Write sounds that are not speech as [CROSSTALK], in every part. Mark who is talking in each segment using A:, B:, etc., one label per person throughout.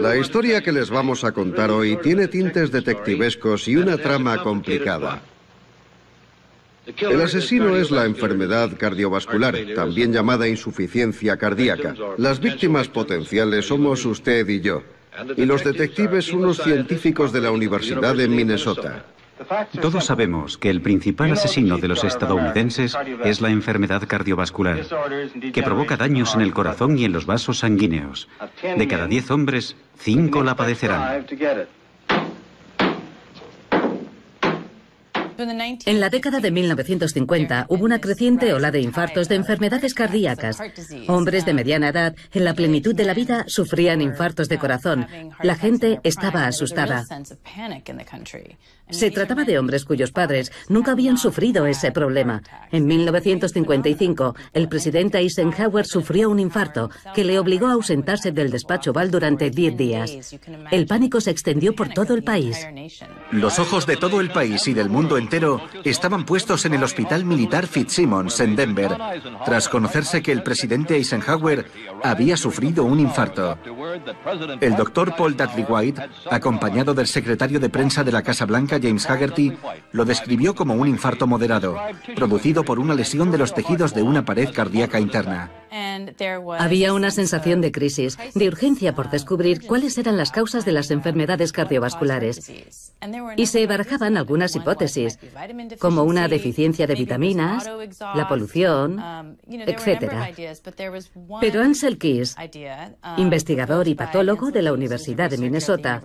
A: La historia que les vamos a contar hoy tiene tintes detectivescos y una trama complicada. El asesino es la enfermedad cardiovascular, también llamada insuficiencia cardíaca. Las víctimas potenciales somos usted y yo, y los detectives unos científicos de la Universidad de Minnesota.
B: Todos
C: sabemos que el principal asesino de los estadounidenses es la enfermedad cardiovascular,
B: que provoca daños en el
C: corazón y en los vasos sanguíneos. De cada 10 hombres, 5 la padecerán.
D: En la década de 1950 hubo una creciente ola de infartos, de enfermedades cardíacas. Hombres de mediana edad, en la plenitud de la vida, sufrían infartos de uh, corazón. La gente estaba asustada. Se trataba de hombres cuyos padres nunca habían sufrido ese problema. En 1955, el presidente Eisenhower sufrió un infarto que le obligó a ausentarse del despacho Val durante 10 días. El pánico se extendió por todo el país.
E: Los ojos de todo el país y del mundo entero estaban puestos en el Hospital Militar Fitzsimmons en Denver, tras conocerse que el presidente Eisenhower había sufrido un infarto. El doctor Paul Dudley White, acompañado del secretario de prensa de la Casa Blanca, James Haggerty, lo describió como un infarto moderado, producido por una lesión de los tejidos de una pared cardíaca interna.
D: Había una sensación de crisis, de urgencia por descubrir cuáles eran las causas de las enfermedades cardiovasculares. Y se barajaban algunas hipótesis, como una deficiencia de vitaminas, la polución, um,
A: etc. Pero Ansel Keys, um,
D: investigador y patólogo de la Universidad de Minnesota,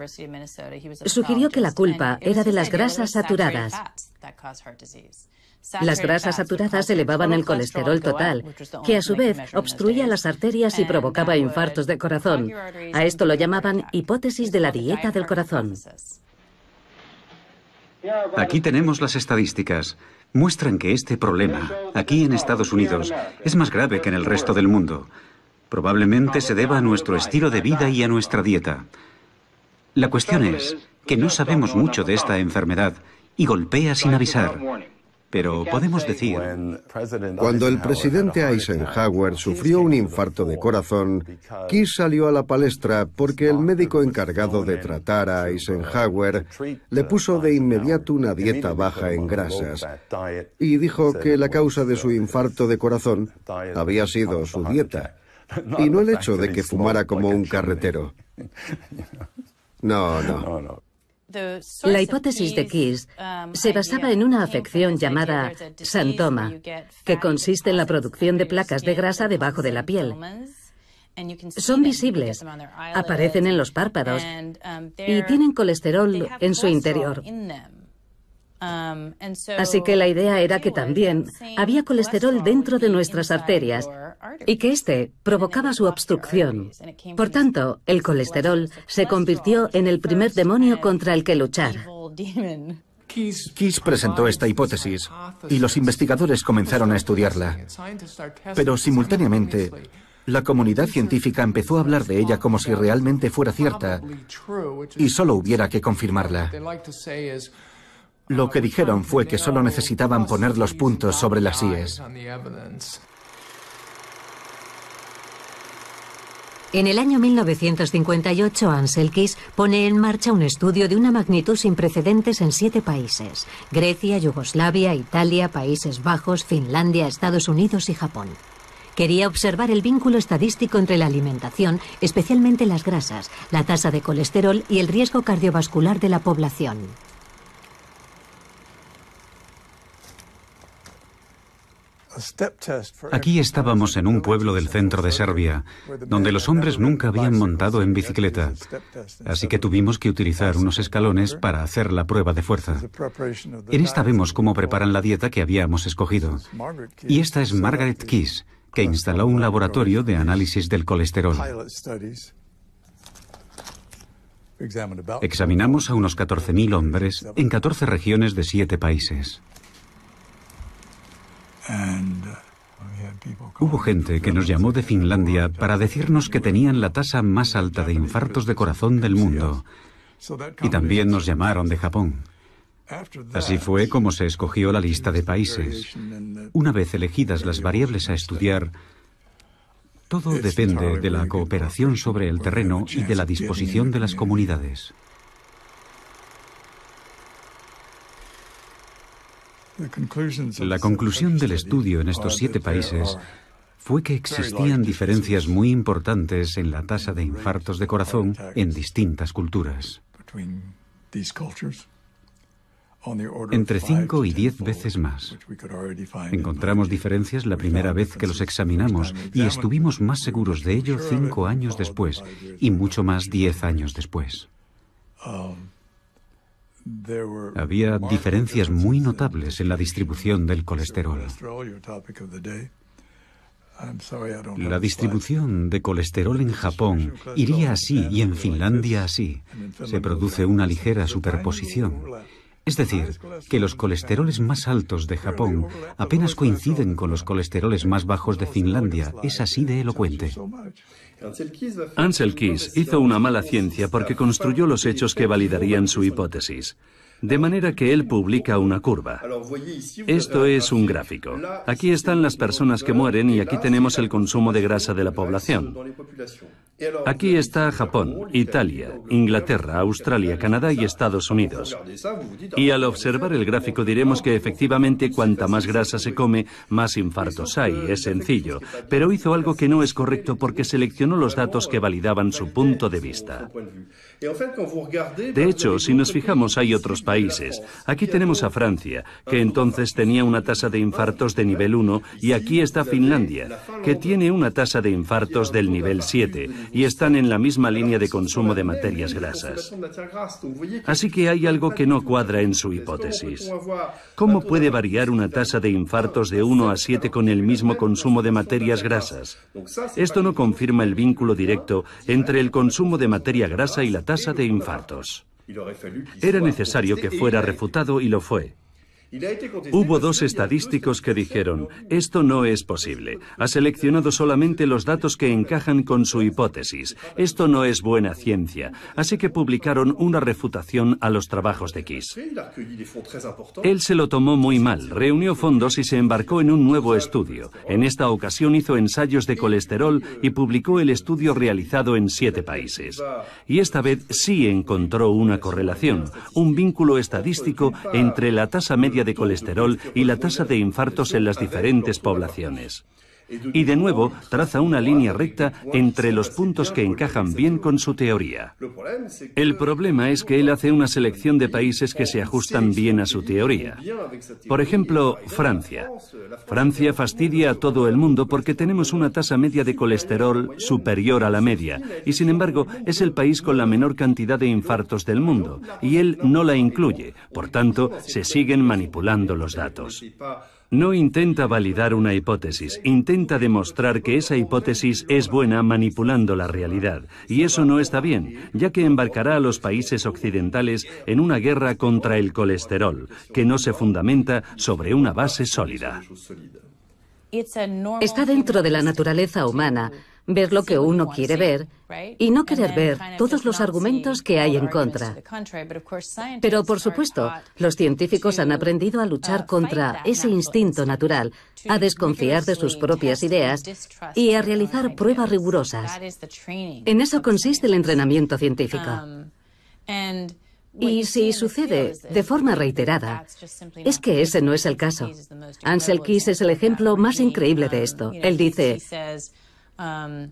A: sugirió que la culpa era de las grasas saturadas. Las grasas saturadas elevaban el colesterol
D: total, que a su vez obstruía las arterias y provocaba infartos de corazón. A esto lo llamaban hipótesis de la dieta del corazón.
C: Aquí tenemos las estadísticas. Muestran que este problema, aquí en Estados Unidos, es más grave que en el resto del mundo. Probablemente se deba a nuestro estilo de vida y a nuestra dieta. La cuestión es que no sabemos mucho de esta enfermedad y golpea sin avisar pero podemos decir...
A: Cuando el presidente Eisenhower sufrió un infarto de corazón, Key salió a la palestra porque el médico encargado de tratar a uh, Eisenhower le puso de inmediato una dieta baja en grasas
F: y dijo que
A: la causa de su infarto de corazón había sido su dieta [LAUGHS] y no el hecho de que fumara como un carretero. [LAUGHS] No, no.
D: La hipótesis de Kiss um, se basaba en una afección llamada santoma, que consiste en la producción de placas de grasa debajo de la piel. Son visibles, aparecen en los párpados
A: um,
D: y tienen colesterol en su interior.
A: Um, Así que la
D: idea era que también había colesterol dentro de nuestras arterias y que éste provocaba su obstrucción. Por tanto, el colesterol se convirtió en el primer demonio contra el que luchar.
E: Keyes presentó esta hipótesis y los investigadores comenzaron a estudiarla. Pero simultáneamente, la comunidad científica empezó a hablar de ella como si realmente fuera cierta y solo hubiera que confirmarla. Lo que dijeron fue que solo necesitaban poner los puntos sobre las IES.
G: En el año 1958, Ansel Keys pone en marcha un estudio de una magnitud sin precedentes en siete países: Grecia, Yugoslavia, Italia, Países Bajos, Finlandia, Estados Unidos y Japón. Quería observar el vínculo estadístico entre la alimentación, especialmente las grasas, la tasa de colesterol y el riesgo cardiovascular de la población.
B: Aquí
C: estábamos en un pueblo del centro de Serbia, donde los hombres nunca habían montado en bicicleta, así que tuvimos que utilizar unos escalones para hacer la prueba de fuerza.
B: En esta vemos
C: cómo preparan la dieta que habíamos escogido. Y esta es Margaret Kiss, que instaló un laboratorio de análisis del colesterol. Examinamos a unos 14.000 hombres en 14 regiones de 7 países. Uh, Hubo gente que nos llamó de Finlandia para decirnos que tenían la tasa más alta de infartos de corazón del mundo. Y también nos llamaron de Japón. Así fue como se escogió la lista de países. Una vez elegidas las variables a estudiar, todo depende de la cooperación sobre el terreno y de la disposición de las comunidades.
B: La conclusión
C: del estudio en estos siete países fue que existían diferencias muy importantes en la tasa de infartos de corazón en distintas culturas.
B: Entre cinco
C: y diez veces más. Encontramos diferencias la primera vez que los examinamos y estuvimos más seguros de ello cinco años después y mucho más diez años después.
B: Había diferencias
C: muy notables en la distribución del colesterol. La distribución de colesterol en Japón iría así y en Finlandia así. Se produce una ligera superposición. Es decir, que los colesteroles más altos de Japón apenas coinciden con los colesteroles más bajos de Finlandia. Es así de elocuente. Ansel Keys hizo
F: una mala ciencia porque construyó los hechos que validarían su hipótesis. De manera que él publica una curva. Esto es un gráfico. Aquí están las personas que mueren y aquí tenemos el consumo de grasa de la población. Aquí está Japón, Italia, Inglaterra, Australia, Canadá y Estados Unidos. Y al observar el gráfico diremos que efectivamente cuanta más grasa se come, más infartos hay. Es sencillo. Pero hizo algo que no es correcto porque seleccionó los datos que validaban su punto de vista. De hecho, si nos fijamos, hay otros países Aquí tenemos a Francia, que entonces tenía una tasa de infartos de nivel 1, y aquí está Finlandia, que tiene una tasa de infartos del nivel 7, y están en la misma línea de consumo de materias grasas. Así que hay algo que no cuadra en su hipótesis. ¿Cómo puede variar una tasa de infartos de 1 a 7 con el mismo consumo de materias grasas? Esto no confirma el vínculo directo entre el consumo de materia grasa y la tasa de infartos. Era necesario este que fuera refutado y lo fue. Hubo dos estadísticos que dijeron, esto no es posible. Ha seleccionado solamente los datos que encajan con su hipótesis. Esto no es buena ciencia. Así que publicaron una refutación a los trabajos de Kiss. Él se lo tomó muy mal, reunió fondos y se embarcó en un nuevo estudio. En esta ocasión hizo ensayos de colesterol y publicó el estudio realizado en siete países. Y esta vez sí encontró una correlación, un vínculo estadístico entre la tasa media de colesterol y la tasa de infartos en las diferentes poblaciones y de nuevo traza una línea recta entre los puntos que encajan bien con su teoría. El problema es que él hace una selección de países que se ajustan bien a su teoría. Por ejemplo, Francia. Francia fastidia a todo el mundo porque tenemos una tasa media de colesterol superior a la media y sin embargo es el país con la menor cantidad de infartos del mundo y él no la incluye. Por tanto, se siguen manipulando los datos. No intenta validar una hipótesis, intenta demostrar que esa hipótesis es buena manipulando la realidad. Y eso no está bien, ya que embarcará a los países occidentales en una guerra contra el colesterol, que no se fundamenta sobre una base sólida.
A: Está
D: dentro de la naturaleza humana ver lo que uno quiere ver y no querer ver todos los argumentos que hay en contra. Pero, por supuesto, los científicos han aprendido a luchar contra ese instinto natural, a desconfiar de sus propias ideas y a realizar pruebas rigurosas. En eso consiste el entrenamiento científico. Y si sucede de forma reiterada, es que ese no es el caso. Ansel Keys es el ejemplo más increíble de esto. Él dice, Um,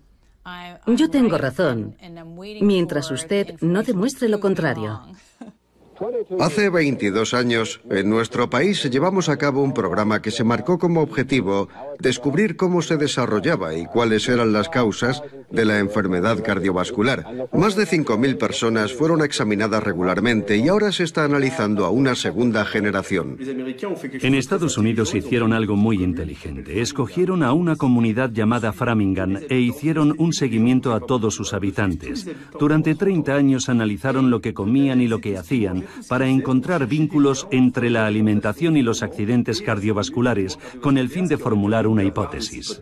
D: Yo tengo razón, mientras usted no demuestre lo contrario. [LAUGHS]
A: Hace 22 años, en nuestro país llevamos a cabo un programa que se marcó como objetivo descubrir cómo se desarrollaba y cuáles eran las causas de la enfermedad cardiovascular. Más de 5.000 personas fueron examinadas regularmente y ahora se está analizando a una segunda generación.
H: En
F: Estados Unidos hicieron algo muy inteligente. Escogieron a una comunidad llamada Framingham e hicieron un seguimiento a todos sus habitantes. Durante 30 años analizaron lo que comían y lo que hacían para encontrar vínculos entre la alimentación y los accidentes cardiovasculares con el fin de formular una hipótesis.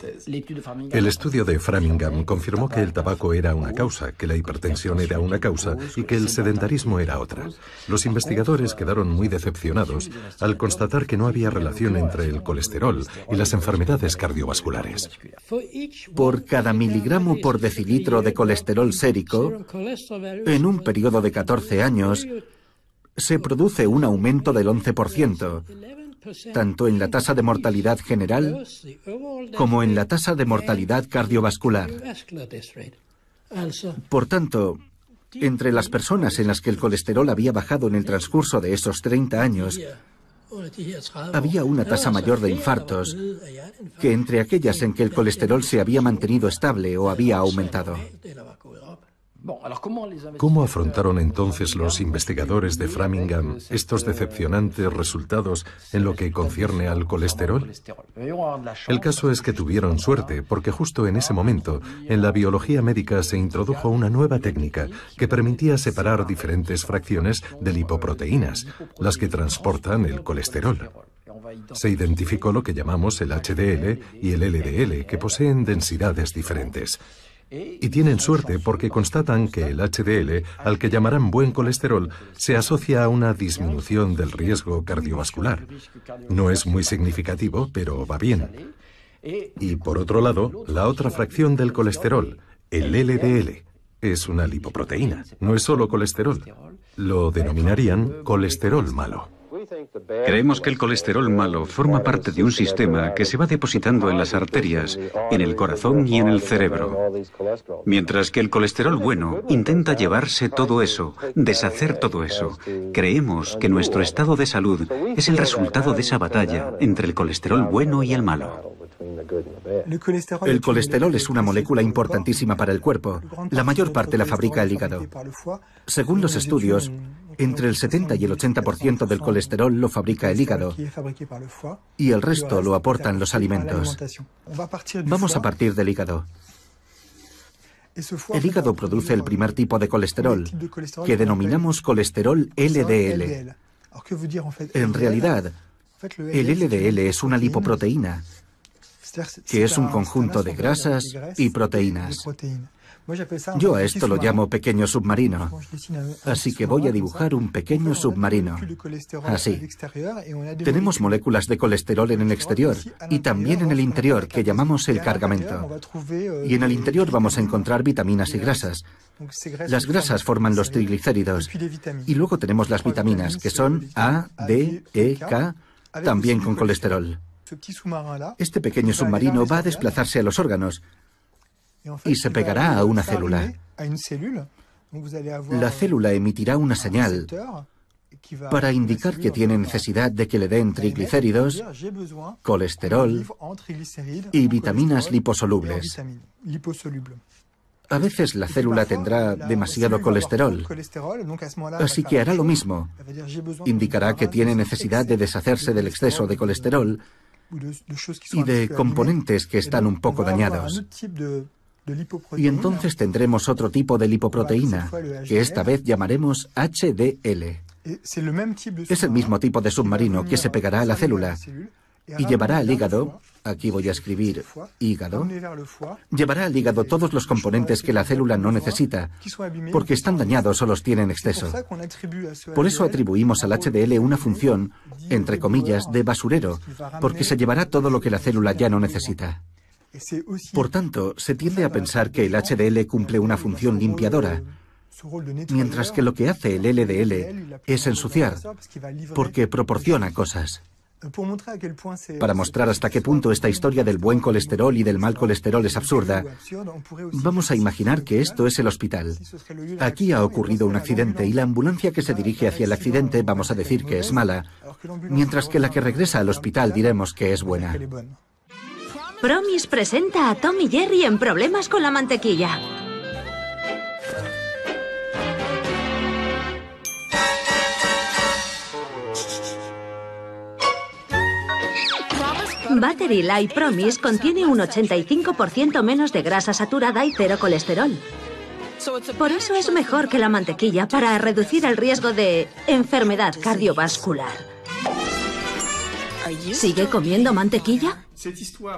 E: El
I: estudio de Framingham confirmó que el tabaco era una causa, que la hipertensión era una causa y que el sedentarismo era otra. Los investigadores quedaron muy decepcionados al constatar que no había relación entre el colesterol y las enfermedades cardiovasculares. Por cada miligramo por decilitro de colesterol sérico,
G: en un
E: periodo de 14 años, se produce un aumento del 11%, tanto en la tasa de mortalidad general
F: como en la tasa de mortalidad
E: cardiovascular. Por tanto, entre las personas en las que el colesterol había bajado en el transcurso de esos 30 años, había una tasa mayor de infartos que entre aquellas en que el colesterol se había mantenido estable o había aumentado.
I: ¿Cómo afrontaron entonces los investigadores de eh, Framingham eh, eh, estos decepcionantes resultados en lo que concierne al colesterol? El caso es que tuvieron suerte porque justo en ese momento en la biología médica se introdujo una nueva técnica que permitía separar diferentes fracciones de lipoproteínas, las que transportan el colesterol. Se identificó lo que llamamos el HDL y el LDL, que poseen densidades diferentes. Y tienen suerte porque constatan que el HDL, al que llamarán buen colesterol, se asocia a una disminución del riesgo cardiovascular. No es muy significativo, pero va bien. Y por otro lado, la otra fracción del colesterol, el LDL, es una lipoproteína. No es solo colesterol. Lo denominarían colesterol malo.
C: Creemos que el colesterol malo forma parte de un sistema que se va depositando en las arterias, en el corazón y en el cerebro. Mientras que el colesterol bueno intenta llevarse todo eso, deshacer todo eso. Creemos que nuestro estado de salud es el resultado de esa batalla entre el colesterol bueno y el malo.
E: El colesterol es una molécula importantísima para el cuerpo. La mayor parte la fabrica el hígado. Según los estudios, entre el 70 y el 80% del colesterol lo fabrica el hígado y el resto lo aportan los alimentos. Vamos a partir del hígado. El hígado produce el primer tipo de colesterol, que denominamos colesterol LDL. En realidad, el LDL es una lipoproteína, que es un conjunto de grasas y proteínas. Yo a esto lo llamo pequeño submarino. Así que voy a dibujar un pequeño submarino. Así. Tenemos moléculas de colesterol en el exterior y también en el interior, que llamamos el cargamento. Y en el eh, interior vamos a encontrar vitaminas y grasas. Las grasas forman los triglicéridos. Y luego tenemos las vitaminas, que son A, D, E, e K, también con colesterol. Este pequeño submarino va a desplazarse a los órganos y se pegará a una célula. La célula emitirá una señal para indicar que tiene necesidad de que le den triglicéridos, colesterol y vitaminas liposolubles. A veces la célula tendrá demasiado colesterol, así que hará lo mismo. Indicará que tiene necesidad de deshacerse del exceso de colesterol y de componentes que están un poco dañados. Y entonces tendremos otro tipo de lipoproteína, que esta vez llamaremos HDL. Eh, es el mismo tipo de submarino que se pegará a la célula y llevará al hígado, aquí voy a escribir hígado, llevará al hígado eh, todos los componentes que la célula no necesita, porque están dañados o los tienen exceso. Por eso atribuimos al HDL una función, entre comillas, de basurero, porque se llevará todo lo que la célula ya no necesita. Por tanto, se tiende a pensar que el HDL cumple una función limpiadora, mientras que lo que hace el LDL es ensuciar, porque proporciona cosas. Para mostrar hasta qué punto esta historia del buen colesterol y del mal colesterol es absurda, vamos a imaginar que esto es el hospital. Aquí ha ocurrido un accidente y la ambulancia que se dirige hacia el accidente vamos a decir que es mala, mientras que la que regresa al hospital diremos que es buena.
H: Promis presenta a Tom y Jerry en problemas con la mantequilla. Battery Light Promise contiene un 85% menos de grasa saturada y cero colesterol. Por eso es mejor que la mantequilla para reducir el riesgo de enfermedad cardiovascular. ¿Sigue comiendo mantequilla?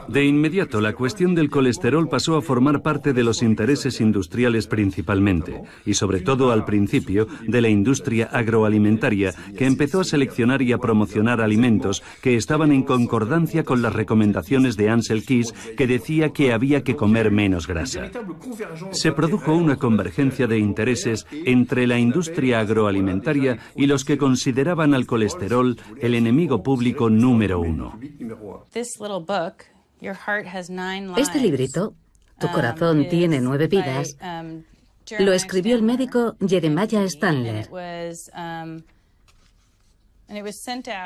F: De inmediato, la cuestión del colesterol pasó a formar parte de los intereses industriales principalmente, y sobre todo al principio, de la industria agroalimentaria, que empezó a seleccionar y a promocionar alimentos que estaban en concordancia con las recomendaciones de Ansel Keys, que decía que había que comer menos grasa. Se produjo una convergencia de intereses entre la industria agroalimentaria y los que consideraban al colesterol el enemigo público número uno.
A: Este
D: librito, Tu um, corazón tiene nueve vidas,
A: um, lo escribió
D: el médico Jeremiah Stanley
A: um,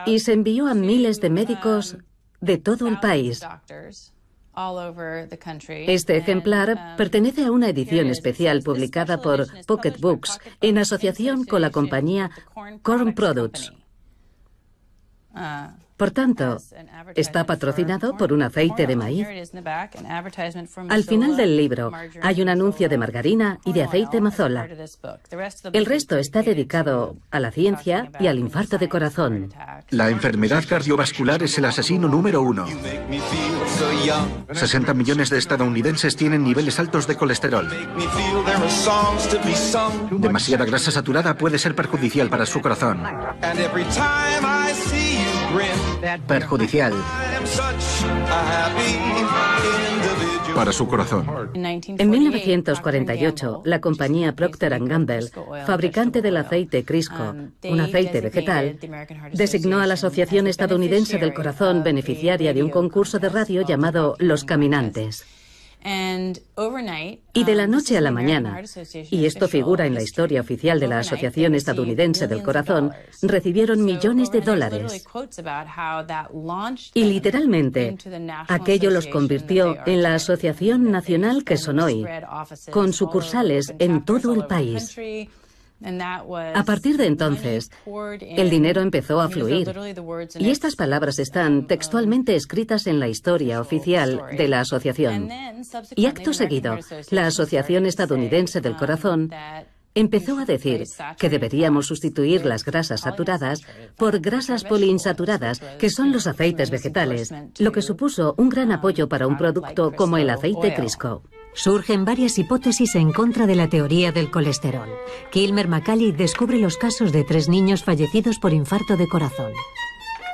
A: y se
D: envió a miles de médicos de todo el país. Este ejemplar pertenece a una edición especial publicada por Pocket Books en asociación con la compañía Corn Products. Por tanto, está patrocinado por un aceite de maíz.
A: Al final del libro hay un
D: anuncio de margarina y de aceite mazola. El resto está dedicado a la ciencia y al infarto de corazón.
E: La enfermedad cardiovascular es el asesino número uno. 60 millones de estadounidenses tienen niveles altos de colesterol. Demasiada grasa saturada puede ser perjudicial para su corazón
B: perjudicial
D: para
E: su corazón.
A: En
D: 1948, la compañía Procter Gamble, fabricante del aceite Crisco, un aceite vegetal, designó a la Asociación Estadounidense del Corazón beneficiaria de un concurso de radio llamado Los Caminantes. Y de la um, noche a la mañana, y esto figura en la historia oficial de la Asociación Estadounidense del Corazón, recibieron millones de dólares. Y literalmente, aquello los convirtió en la asociación nacional que son hoy,
A: con sucursales en todo el país. A partir de
D: entonces,
A: el dinero empezó a fluir y estas palabras
D: están um, textualmente escritas en la historia oficial de la asociación. Y acto seguido, la Asociación Estadounidense del um, Corazón empezó a decir que deberíamos sustituir las grasas saturadas por grasas
G: poliinsaturadas, que son los aceites vegetales, lo que supuso un gran um, apoyo para un producto como el aceite Crisco. Surgen varias hipótesis en contra de la teoría del colesterol. Kilmer McCallie descubre los casos de tres niños fallecidos por infarto de corazón.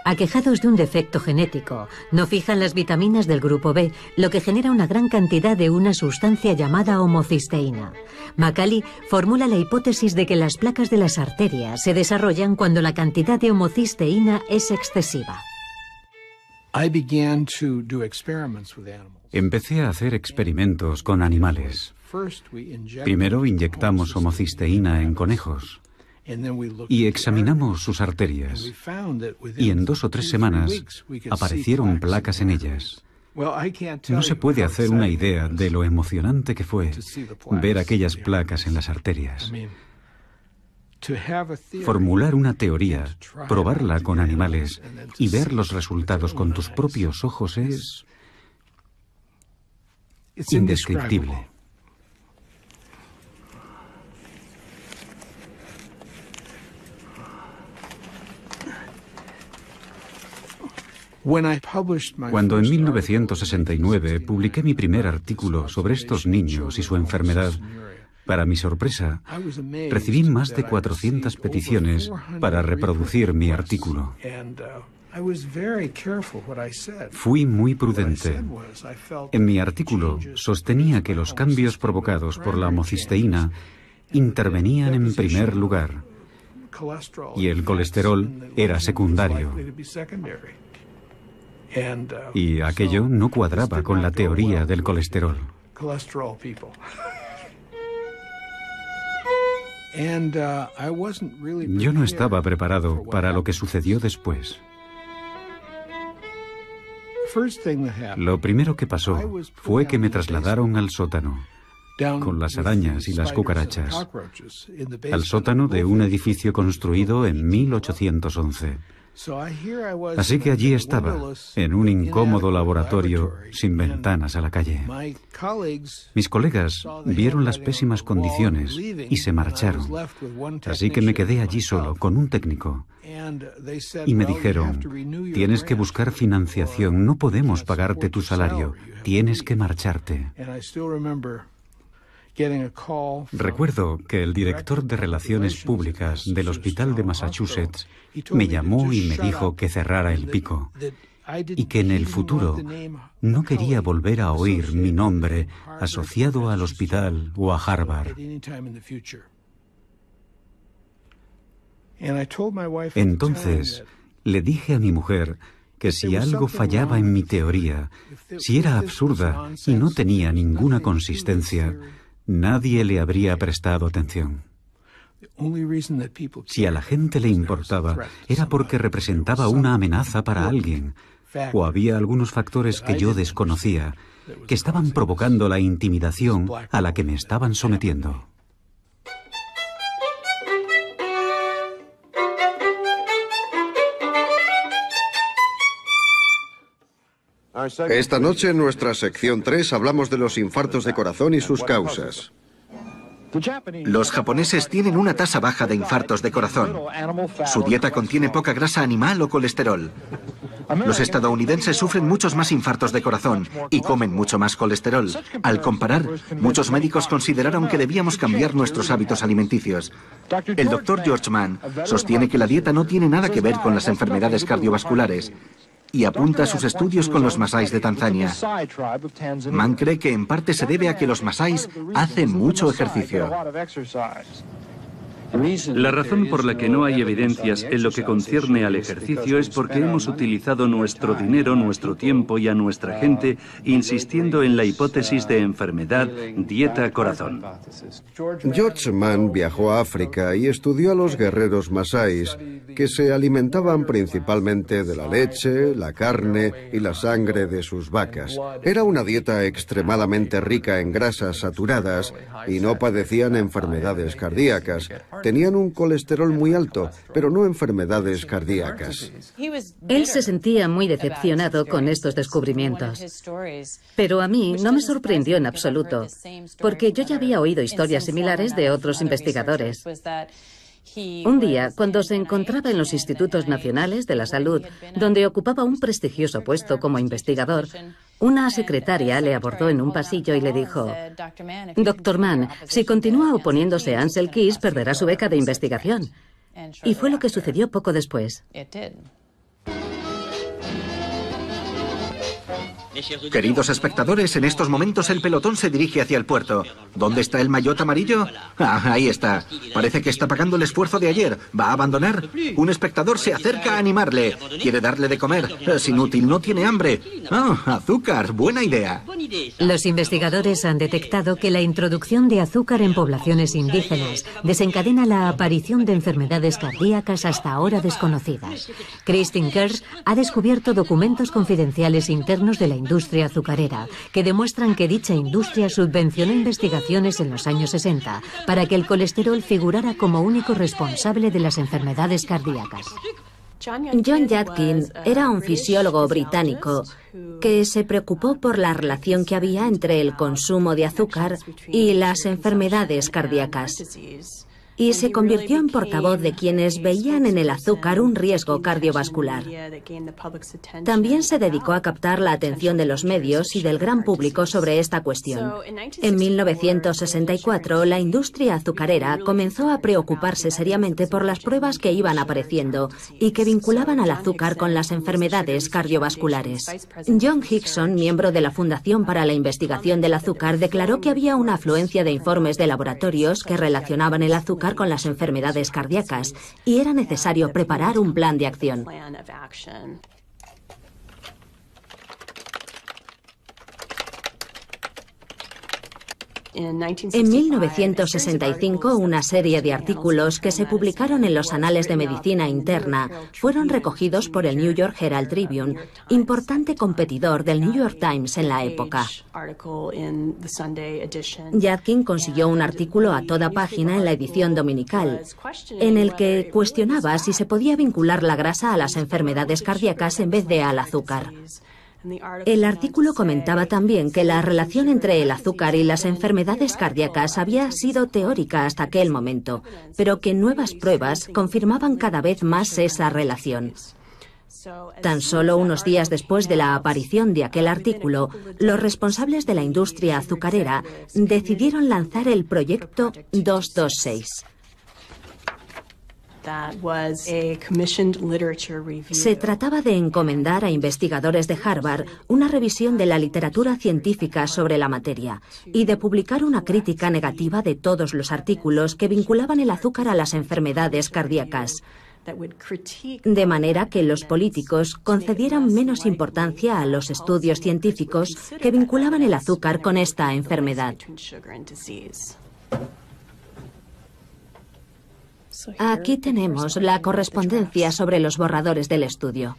G: Aquejados de un defecto genético, no fijan las vitaminas del grupo B, lo que genera una gran cantidad de una sustancia llamada homocisteína. Macaulay formula la hipótesis de que las placas de las arterias se desarrollan cuando la cantidad de homocisteína es excesiva.
B: Empecé
C: a hacer experimentos con animales. Primero inyectamos homocisteína en conejos y examinamos sus arterias.
B: Y en dos o tres semanas aparecieron
C: placas en ellas. No se puede hacer una idea de lo emocionante que fue ver aquellas placas en las arterias. Formular una teoría, probarla con animales y ver los resultados con tus propios ojos es indescriptible. Cuando en 1969 publiqué mi primer artículo sobre estos niños y su enfermedad, para mi sorpresa,
B: recibí más de 400
C: peticiones para reproducir mi artículo.
B: Fui muy prudente. En mi
C: artículo sostenía que los cambios provocados por la homocisteína intervenían en primer lugar y el colesterol era secundario. Um, y aquello no cuadraba con la teoría del colesterol.
B: [LAUGHS] Uh, Yo no estaba
C: preparado para lo que sucedió después. Lo primero que pasó fue que me trasladaron al sótano
B: con las arañas y las cucarachas, al sótano
C: de un edificio construido en 1811.
B: Así que allí estaba, en un incómodo
C: laboratorio sin ventanas a la calle. Mis colegas vieron las pésimas condiciones y se marcharon. Así que me quedé allí solo con un técnico.
B: Y me dijeron,
C: tienes que buscar financiación, no podemos pagarte tu salario, tienes que marcharte. Recuerdo que el director de Relaciones Públicas del Hospital de Massachusetts me llamó y me dijo que cerrara el pico
B: y que en el futuro
C: no quería volver a oír mi nombre asociado al hospital o a Harvard.
B: Entonces
C: le dije a mi mujer que si algo fallaba en mi teoría, si era absurda y no tenía ninguna consistencia, nadie le habría prestado atención. Si a la gente le importaba, era porque representaba una amenaza para alguien, o había algunos factores que yo desconocía, que estaban provocando la intimidación a la que me estaban sometiendo.
A: Esta noche en nuestra sección 3 hablamos de los infartos de corazón y sus causas. Los japoneses
E: tienen una tasa baja de infartos de corazón. Su dieta contiene poca grasa animal o colesterol. Los estadounidenses sufren muchos más infartos de corazón y comen mucho más colesterol. Al comparar, muchos médicos consideraron que debíamos cambiar nuestros hábitos alimenticios. El doctor George Mann sostiene que la dieta no tiene nada que ver con las enfermedades cardiovasculares y apunta sus estudios con los masáis de Tanzania. Mann cree que en parte se debe a que los masáis hacen mucho ejercicio.
F: La razón por la que no hay evidencias en lo que concierne al ejercicio es porque hemos utilizado nuestro dinero, nuestro tiempo y a nuestra gente insistiendo en la hipótesis de enfermedad, dieta, corazón.
A: George Mann viajó a África y estudió a los guerreros masáis, que se alimentaban principalmente de la leche, la carne y la sangre de sus vacas. Era una dieta extremadamente rica en grasas saturadas y no padecían enfermedades cardíacas. Tenían un colesterol muy alto, pero no enfermedades cardíacas.
D: Él se sentía muy decepcionado con estos descubrimientos.
A: Pero a mí
D: no me sorprendió en absoluto, porque yo ya había oído historias similares de otros investigadores. Un día, cuando se encontraba en los Institutos Nacionales de la Salud, donde ocupaba un prestigioso puesto como investigador, una secretaria le abordó en un pasillo y le dijo, Doctor Mann, si continúa oponiéndose a Ansel Keys, perderá su beca de investigación. Y fue lo que sucedió poco después.
E: Queridos espectadores, en estos momentos el pelotón se dirige hacia el puerto. ¿Dónde está el mayot amarillo? Ah, ahí está. Parece que está pagando el esfuerzo de ayer. ¿Va a abandonar? Un espectador se acerca a animarle. Quiere darle de comer. Es inútil, no tiene hambre. Ah, azúcar, buena idea.
G: Los investigadores han detectado que la introducción de azúcar en poblaciones indígenas desencadena la aparición de enfermedades cardíacas hasta ahora desconocidas. Christine Kers ha descubierto documentos confidenciales internos de la industria azucarera, que demuestran que dicha industria subvencionó investigaciones en los años 60 para que el colesterol figurara como único responsable de las enfermedades cardíacas. John Yadkin
H: era un fisiólogo británico que se preocupó por la relación que había entre el consumo de azúcar y las enfermedades cardíacas y se convirtió en portavoz de quienes veían en el azúcar un riesgo cardiovascular. También se dedicó a captar la atención de los medios y del gran público sobre esta cuestión. En 1964, la industria azucarera comenzó a preocuparse seriamente por las pruebas que iban apareciendo y que vinculaban al azúcar con las enfermedades cardiovasculares. John Hickson, miembro de la Fundación para la Investigación del Azúcar, declaró que había una afluencia de informes de laboratorios que relacionaban el azúcar con las enfermedades cardíacas y era necesario preparar un plan de acción. En 1965, una serie de artículos que se publicaron en los anales de medicina interna fueron recogidos por el New York Herald Tribune, importante competidor del New York Times en la época. Yadkin consiguió un artículo a toda página en la edición dominical, en el que cuestionaba si se podía vincular la grasa a las enfermedades cardíacas en vez de al azúcar. El artículo comentaba también que la relación entre el azúcar y las enfermedades cardíacas había sido teórica hasta aquel momento, pero que nuevas pruebas confirmaban cada vez más esa relación. Tan solo unos días después de la aparición de aquel artículo, los responsables de la industria azucarera decidieron lanzar el proyecto 226.
G: Eh, Se trataba
H: de encomendar a investigadores de Harvard una revisión de la literatura científica sobre la materia y de publicar una crítica negativa de todos los artículos que vinculaban el azúcar a las enfermedades cardíacas de manera que los políticos concedieran menos importancia a los estudios científicos que vinculaban el azúcar con esta enfermedad. Aquí tenemos la correspondencia sobre los borradores del estudio.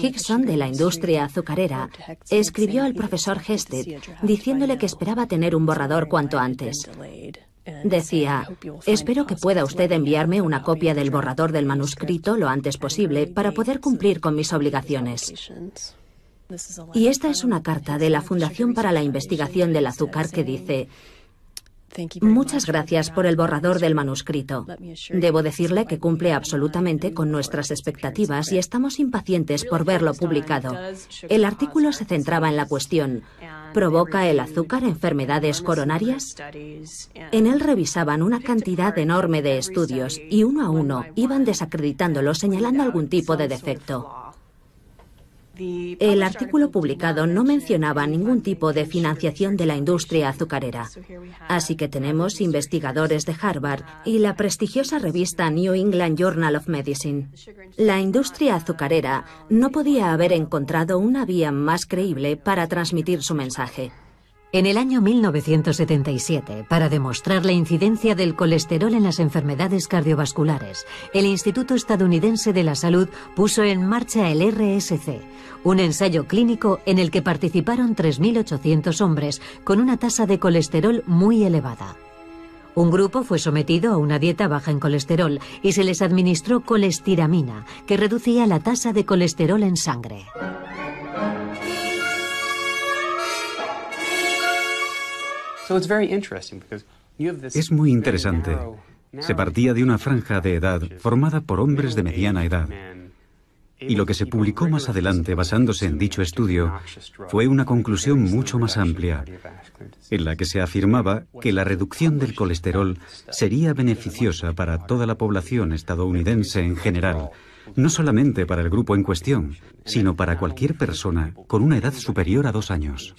B: Hickson, de la
H: industria azucarera, escribió al profesor Hested diciéndole que esperaba tener un borrador cuanto antes. Decía, espero que pueda usted enviarme una copia del borrador del manuscrito lo antes posible para poder cumplir con mis obligaciones. Y esta es una carta de la Fundación para la Investigación del Azúcar que dice, Muchas gracias por el borrador del manuscrito. Debo decirle que cumple absolutamente con nuestras expectativas y estamos impacientes por verlo publicado. El artículo se centraba en la cuestión, ¿provoca el azúcar enfermedades coronarias? En él revisaban una cantidad enorme de estudios y uno a uno iban desacreditándolo señalando algún tipo de defecto.
D: El
H: artículo publicado no mencionaba ningún tipo de financiación de la industria azucarera. Así que tenemos investigadores de Harvard y la prestigiosa revista New England Journal of Medicine. La industria azucarera no podía haber encontrado una vía más creíble para transmitir su mensaje.
G: En el año 1977, para demostrar la incidencia del colesterol en las enfermedades cardiovasculares, el Instituto Estadounidense de la Salud puso en marcha el RSC, un ensayo clínico en el que participaron 3.800 hombres con una tasa de colesterol muy elevada. Un grupo fue sometido a una dieta baja en colesterol y se les administró colestiramina, que reducía la tasa de colesterol en sangre.
C: Es muy interesante. Se partía de una franja de edad formada por hombres de mediana edad. Y lo que se publicó más adelante basándose en dicho estudio fue una conclusión mucho más amplia, en la que se afirmaba que la reducción del colesterol sería beneficiosa para toda la población estadounidense en general, no solamente para el grupo en cuestión, sino para cualquier persona con una edad superior a dos años.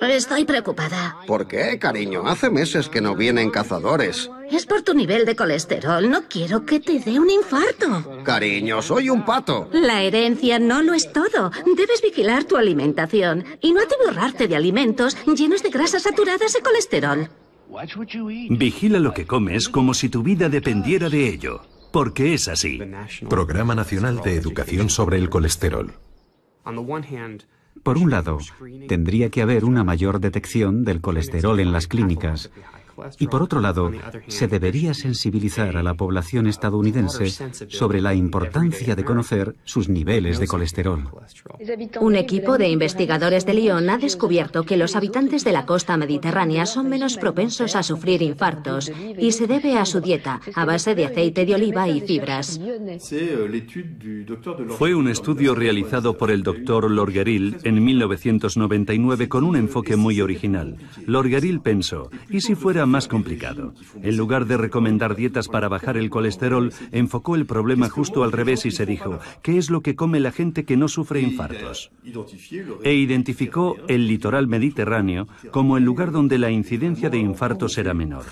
D: Estoy preocupada.
A: ¿Por qué, cariño? Hace meses que no vienen cazadores.
D: Es por tu nivel de colesterol. No quiero que te dé un infarto.
A: Cariño, soy un pato.
D: La herencia no lo es todo. Debes vigilar tu alimentación y no atiborrarte de alimentos llenos de grasas saturadas y colesterol.
F: Vigila lo que comes como si tu vida dependiera de ello, porque es así. Programa Nacional de
C: Educación sobre el Colesterol. Por un lado, tendría que haber una mayor detección del colesterol en las clínicas y por otro lado, se debería sensibilizar a la población estadounidense sobre la importancia de conocer sus niveles de colesterol.
H: Un equipo de investigadores de Lyon ha descubierto que los habitantes de la costa mediterránea son menos propensos a sufrir infartos y se debe a su dieta a base de aceite de oliva y fibras.
F: Fue un estudio realizado por el doctor Lorgeril en 1999 con un enfoque muy original. pensó, ¿y si fuera más complicado. En lugar de recomendar dietas para bajar el colesterol, enfocó el problema justo al revés y se dijo, ¿qué es lo que come la gente que no sufre infartos? E identificó el litoral mediterráneo como el lugar donde la incidencia de infartos era menor.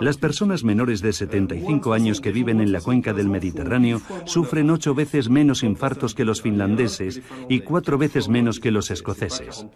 F: Las personas menores de 75 años que viven en la cuenca del Mediterráneo sufren ocho veces menos infartos que los finlandeses y cuatro veces menos que los escoceses.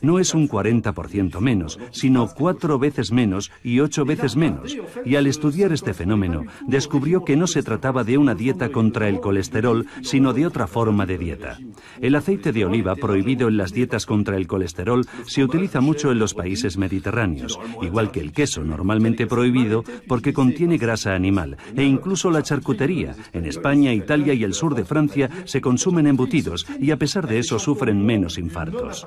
F: No es un 40% menos, sino cuatro veces menos y y ocho veces menos, y al estudiar este fenómeno descubrió que no se trataba de una dieta contra el colesterol, sino de otra forma de dieta. El aceite de oliva prohibido en las dietas contra el colesterol se utiliza mucho en los países mediterráneos, igual que el queso normalmente prohibido porque contiene grasa animal, e incluso la charcutería. En España, Italia y el sur de Francia se consumen embutidos y a pesar de eso sufren menos infartos.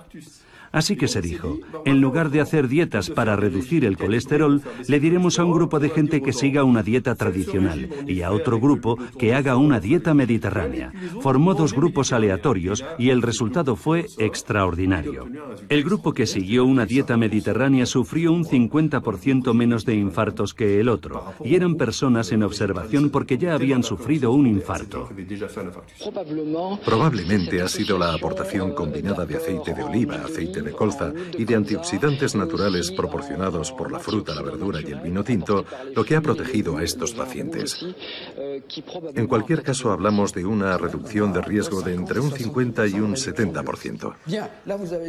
F: Así que se dijo, en lugar de hacer dietas para reducir el colesterol, le diremos a un grupo de gente que siga una dieta tradicional y a otro grupo que haga una dieta mediterránea. Formó dos grupos aleatorios y el resultado fue extraordinario. El grupo que siguió una dieta mediterránea sufrió un 50% menos de infartos que el otro y eran personas en observación porque ya habían sufrido un infarto.
I: Probablemente ha sido la aportación combinada de aceite de oliva, aceite de colza y de antioxidantes naturales proporcionados por la fruta, la verdura y el vino tinto, lo que ha protegido a estos pacientes. En cualquier caso, hablamos de una reducción de riesgo de entre un 50 y un 70%.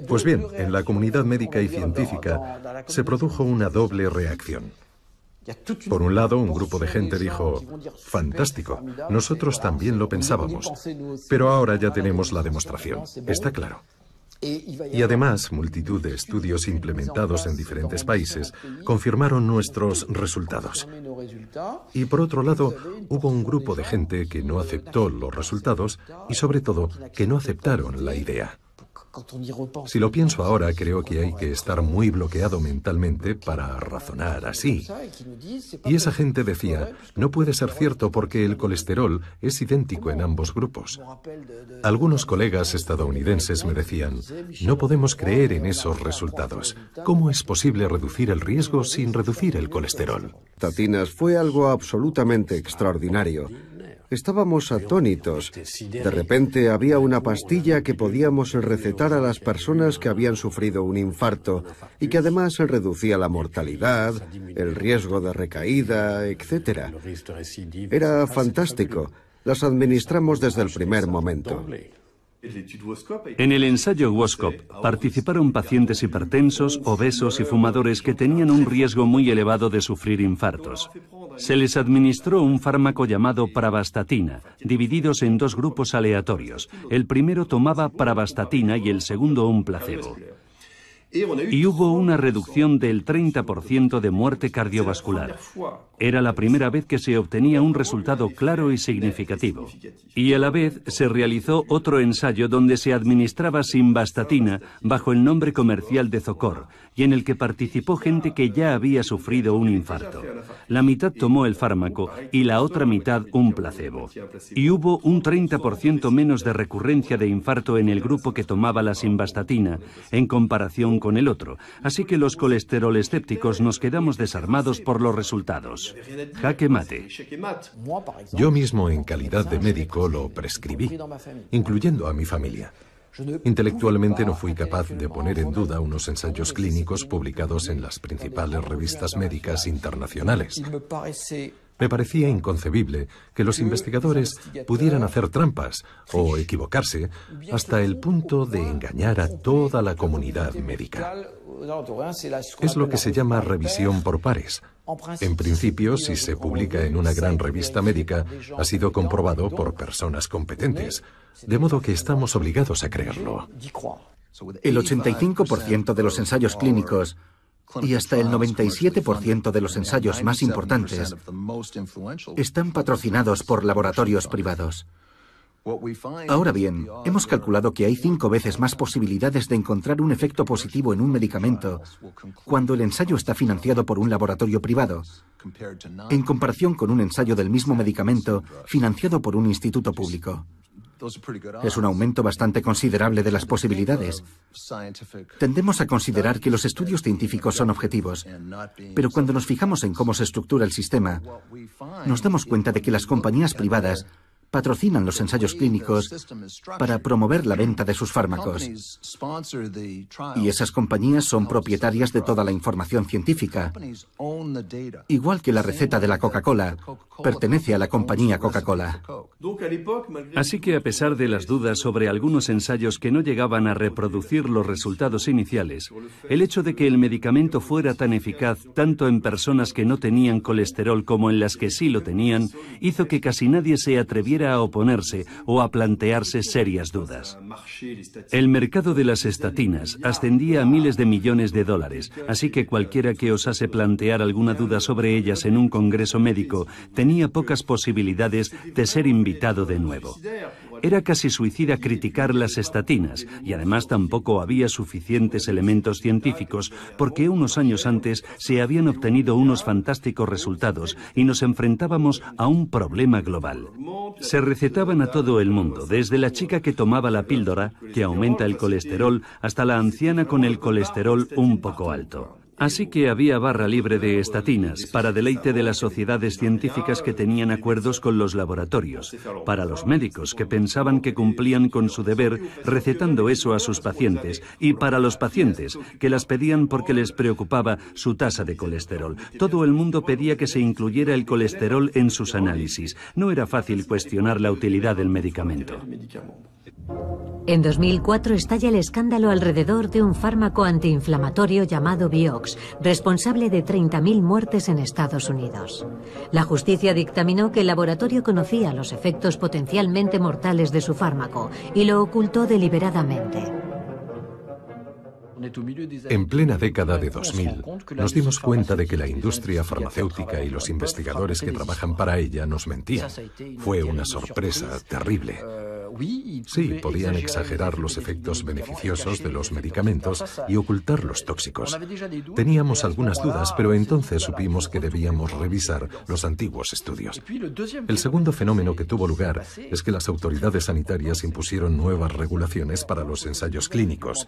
I: Pues bien, en la comunidad médica y científica se produjo una doble reacción. Por un lado, un grupo de gente dijo, fantástico, nosotros también lo pensábamos, pero ahora ya tenemos la demostración, está claro.
B: Y además,
I: multitud de estudios implementados en diferentes países confirmaron nuestros resultados. Y por otro lado, hubo un grupo de gente que no aceptó los resultados y sobre todo que no aceptaron la idea. Si lo pienso ahora, creo que hay que estar muy bloqueado mentalmente para razonar así. Y esa gente decía, no puede ser cierto porque el colesterol es idéntico en ambos grupos. Algunos colegas estadounidenses me decían, no podemos creer en esos resultados.
A: ¿Cómo es posible reducir el riesgo sin reducir el colesterol? Tatinas, fue algo absolutamente extraordinario. Estábamos atónitos. De repente había una pastilla que podíamos recetar a las personas que habían sufrido un infarto y que además reducía la mortalidad, el riesgo de recaída, etc. Era fantástico. Las administramos desde el primer momento.
F: En el ensayo WOSCOP participaron pacientes hipertensos, obesos y fumadores que tenían un riesgo muy elevado de sufrir infartos. Se les administró un fármaco llamado pravastatina, divididos en dos grupos aleatorios. El primero tomaba pravastatina y el segundo un placebo y hubo una reducción del 30% de muerte cardiovascular. Era la primera vez que se obtenía un resultado claro y significativo. Y a la vez se realizó otro ensayo donde se administraba simvastatina bajo el nombre comercial de Zocor y en el que participó gente que ya había sufrido un infarto. La mitad tomó el fármaco y la otra mitad un placebo. Y hubo un 30% menos de recurrencia de infarto en el grupo que tomaba la simvastatina en comparación con el otro, así que los colesterol escépticos nos quedamos desarmados por los resultados.
A: Jaque mate. Yo mismo en calidad de
I: médico lo prescribí, incluyendo a mi familia. Intelectualmente no fui capaz de poner en duda unos ensayos clínicos publicados en las principales revistas médicas internacionales. Me parecía inconcebible que los investigadores pudieran hacer trampas o equivocarse hasta el punto de engañar a toda la comunidad médica. Es lo que se llama revisión por pares. En principio, si se publica en una gran revista médica, ha sido comprobado por personas competentes, de modo que estamos obligados a creerlo.
E: El 85%
I: de los ensayos
E: clínicos y hasta el 97% de los ensayos más importantes están patrocinados por laboratorios privados. Ahora bien, hemos calculado que hay cinco veces más posibilidades de encontrar un efecto positivo en un medicamento cuando el ensayo está financiado por un laboratorio privado, en comparación con un ensayo del mismo medicamento financiado por un instituto público. Es un aumento bastante considerable de las posibilidades. Tendemos a considerar que los estudios científicos son objetivos, pero cuando nos fijamos en cómo se estructura el sistema, nos damos cuenta de que las compañías privadas patrocinan los ensayos clínicos para promover la venta de sus fármacos. Y esas compañías son propietarias de toda la información científica. Igual que la receta de la Coca-Cola, pertenece a la compañía Coca-Cola.
F: Así que a pesar de las dudas sobre algunos ensayos que no llegaban a reproducir los resultados iniciales, el hecho de que el medicamento fuera tan eficaz tanto en personas que no tenían colesterol como en las que sí lo tenían, hizo que casi nadie se atreviera a oponerse o a plantearse serias dudas. El mercado de las estatinas ascendía a miles de millones de dólares, así que cualquiera que osase plantear alguna duda sobre ellas en un congreso médico tenía pocas posibilidades de ser invitado de nuevo. Era casi suicida criticar las estatinas y además tampoco había suficientes elementos científicos porque unos años antes se habían obtenido unos fantásticos resultados y nos enfrentábamos a un problema global. Se recetaban a todo el mundo, desde la chica que tomaba la píldora, que aumenta el colesterol, hasta la anciana con el colesterol un poco alto. Así que había barra libre de estatinas para deleite de las sociedades científicas que tenían acuerdos con los laboratorios, para los médicos que pensaban que cumplían con su deber recetando eso a sus pacientes y para los pacientes que las pedían porque les preocupaba su tasa de colesterol. Todo el mundo pedía que se incluyera el colesterol en sus análisis. No era fácil cuestionar la utilidad del medicamento.
G: En 2004 estalla el escándalo alrededor de un fármaco antiinflamatorio llamado Biox, responsable de 30.000 muertes en Estados Unidos. La justicia dictaminó que el laboratorio conocía los efectos potencialmente mortales de su fármaco y lo ocultó deliberadamente.
I: En plena década de 2000, nos dimos cuenta de que la industria farmacéutica y los investigadores que trabajan para ella nos mentían. Fue una sorpresa terrible. Eh, sí, podían exagerar los efectos beneficiosos de los medicamentos y ocultar los tóxicos. Teníamos algunas dudas, pero entonces supimos que debíamos revisar los antiguos estudios. El segundo fenómeno que tuvo lugar es que las autoridades sanitarias impusieron nuevas regulaciones para los ensayos clínicos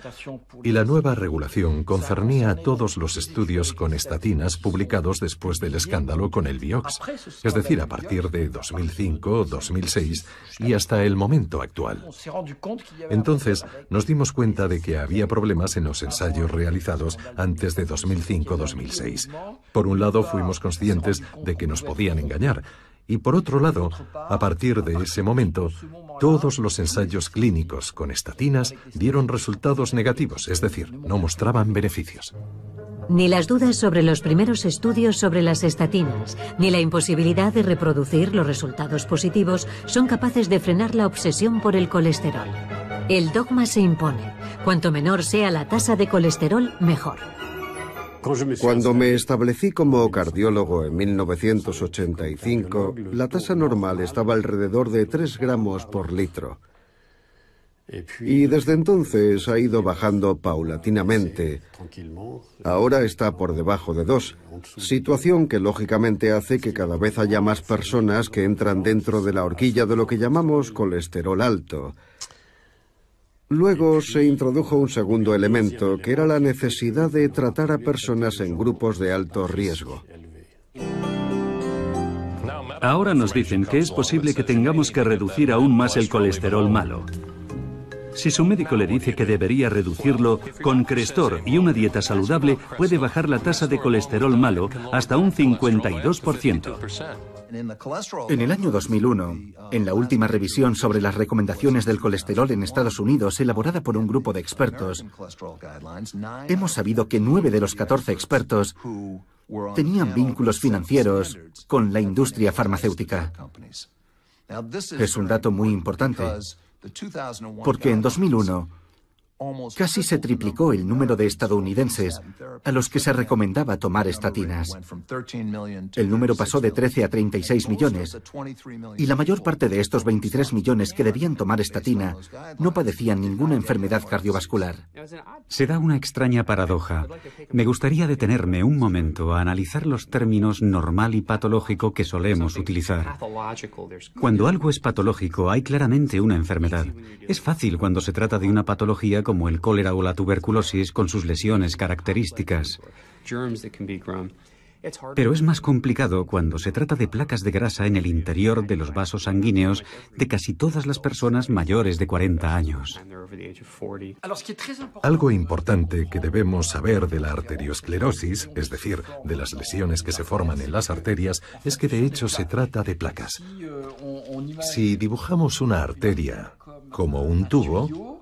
I: y la nueva nueva regulación concernía a todos los estudios con estatinas publicados después del escándalo con el Biox, es decir, a partir de 2005, 2006 y hasta el momento actual. Entonces nos dimos cuenta de que había problemas en los ensayos realizados antes de 2005-2006. Por un lado, fuimos conscientes de que nos podían engañar, y por otro lado, a partir de ese momento, todos los ensayos clínicos con estatinas dieron resultados negativos, es decir, no mostraban beneficios.
G: Ni las dudas sobre los primeros estudios sobre las estatinas, ni la imposibilidad de reproducir los resultados positivos son capaces de frenar la obsesión por el colesterol. El dogma se impone. Cuanto menor sea la tasa de colesterol, mejor.
A: Cuando me establecí como cardiólogo en 1985, la tasa normal estaba alrededor de 3 gramos por litro. Y desde entonces ha ido bajando paulatinamente. Ahora está por debajo de 2, situación que lógicamente hace que cada vez haya más personas que entran dentro de la horquilla de lo que llamamos colesterol alto, Luego se introdujo un segundo elemento, que era la necesidad de tratar a personas en grupos de alto riesgo.
F: Ahora nos dicen que es posible que tengamos que reducir aún más el colesterol malo. Si su médico le dice que debería reducirlo, con Crestor y una dieta saludable puede bajar la tasa de colesterol malo hasta un 52%.
E: En el año 2001, en la última revisión sobre las recomendaciones del colesterol en Estados Unidos elaborada por un grupo de expertos, hemos sabido que nueve de los 14 expertos tenían vínculos financieros con la industria farmacéutica. Es un dato muy importante, porque en 2001 Casi se triplicó el número de estadounidenses a los que se recomendaba tomar estatinas.
I: El número pasó de
E: 13 a 36 millones y la mayor parte de estos 23 millones que debían tomar estatina
C: no padecían ninguna enfermedad cardiovascular. Se da una extraña paradoja. Me gustaría detenerme un momento a analizar los términos normal y patológico que solemos utilizar. Cuando algo es patológico hay claramente una enfermedad. Es fácil cuando se trata de una patología como el cólera o la tuberculosis con sus lesiones características. Pero es más complicado cuando se trata de placas de grasa en el interior de los vasos sanguíneos de casi todas las personas mayores de 40
I: años. Algo importante que debemos saber de la arteriosclerosis, es decir, de las lesiones que se forman en las arterias, es que de hecho se trata de placas. Si dibujamos una arteria como un tubo,